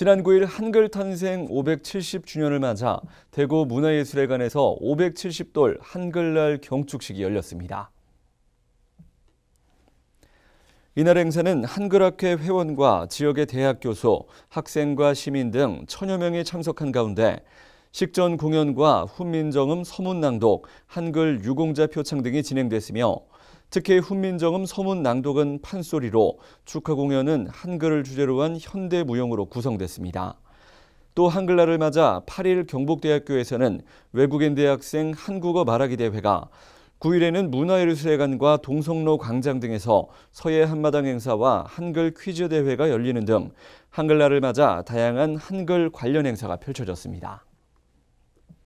지난 9일 한글 탄생 570주년을 맞아 대구 문화예술회관에서 570돌 한글날 경축식이 열렸습니다. 이날 행사는 한글학회 회원과 지역의 대학 교수, 학생과 시민 등 천여 명이 참석한 가운데 식전 공연과 훈민정음 서문낭독, 한글 유공자 표창 등이 진행됐으며 특히 훈민정음 서문 낭독은 판소리로 축하 공연은 한글을 주제로 한 현대 무용으로 구성됐습니다. 또 한글날을 맞아 8일 경북대학교에서는 외국인 대학생 한국어 말하기 대회가 9일에는 문화예술회관과 동성로 광장 등에서 서해 한마당 행사와 한글 퀴즈 대회가 열리는 등 한글날을 맞아 다양한 한글 관련 행사가 펼쳐졌습니다.